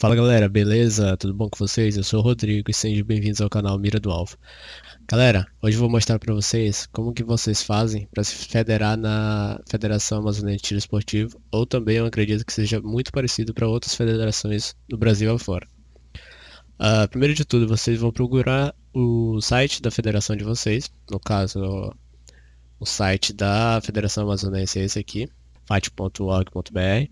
Fala galera, beleza? Tudo bom com vocês? Eu sou o Rodrigo e sejam bem-vindos ao canal Mira do Alvo. Galera, hoje eu vou mostrar para vocês como que vocês fazem para se federar na Federação Amazonense de Tiro Esportivo ou também eu acredito que seja muito parecido para outras federações do Brasil afora. Uh, primeiro de tudo, vocês vão procurar o site da federação de vocês, no caso o site da Federação Amazonense é esse aqui, fat.org.br.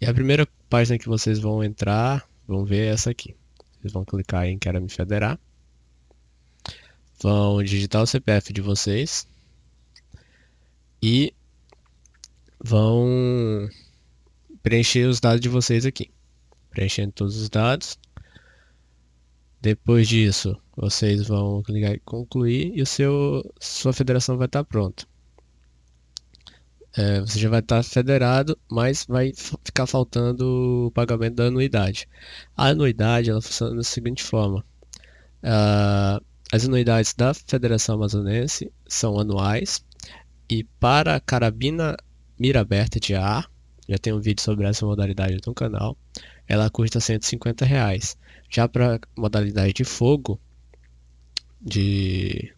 E a primeira página que vocês vão entrar, vão ver essa aqui. Vocês vão clicar em Quero Me Federar. Vão digitar o CPF de vocês. E vão preencher os dados de vocês aqui. Preenchendo todos os dados. Depois disso, vocês vão clicar em concluir e o seu, sua federação vai estar pronta é, você já vai estar federado, mas vai ficar faltando o pagamento da anuidade. A anuidade ela funciona da seguinte forma: uh, as anuidades da Federação Amazonense são anuais e para a carabina mira aberta de ar, já tem um vídeo sobre essa modalidade no canal, ela custa 150 reais. Já para modalidade de fogo, de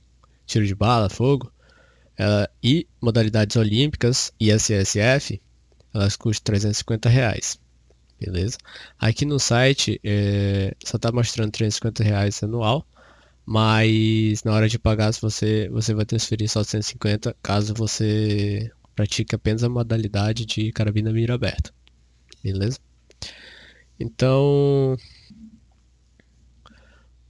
tiro de bala, fogo, ela, e modalidades olímpicas e SSF, elas custam 350 reais. Beleza? Aqui no site é, só está mostrando 350 reais anual, mas na hora de pagar você, você vai transferir só 150 caso você pratique apenas a modalidade de carabina mira aberta. Beleza? Então,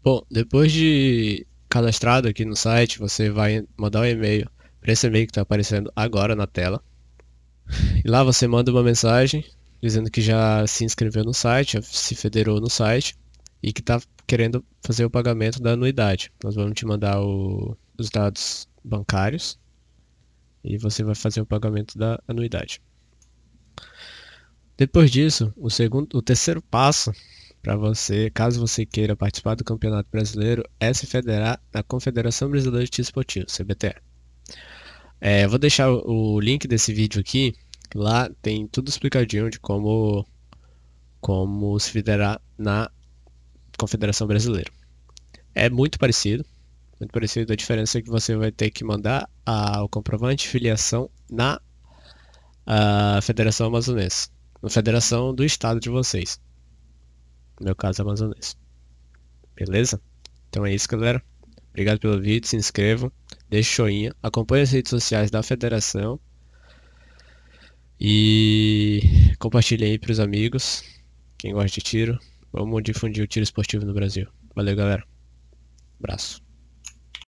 bom, depois de cadastrado aqui no site, você vai mandar um e-mail para esse e-mail que está aparecendo agora na tela. E lá você manda uma mensagem dizendo que já se inscreveu no site, se federou no site e que está querendo fazer o pagamento da anuidade. Nós vamos te mandar o, os dados bancários e você vai fazer o pagamento da anuidade. Depois disso, o, segundo, o terceiro passo para você, caso você queira participar do Campeonato Brasileiro, é se federar na Confederação Brasileira de Esportivo, CBTE. É, vou deixar o link desse vídeo aqui. Lá tem tudo explicadinho de como, como se federar na Confederação Brasileira. É muito parecido. Muito parecido. A diferença é que você vai ter que mandar a, o comprovante de filiação na a Federação Amazonense. Na Federação do Estado de vocês. No meu caso, amazonense. Beleza? Então é isso, galera. Obrigado pelo vídeo. Se inscrevam deixe joinha, acompanhe as redes sociais da federação e compartilhe aí para os amigos, quem gosta de tiro. Vamos difundir o tiro esportivo no Brasil. Valeu, galera. Abraço.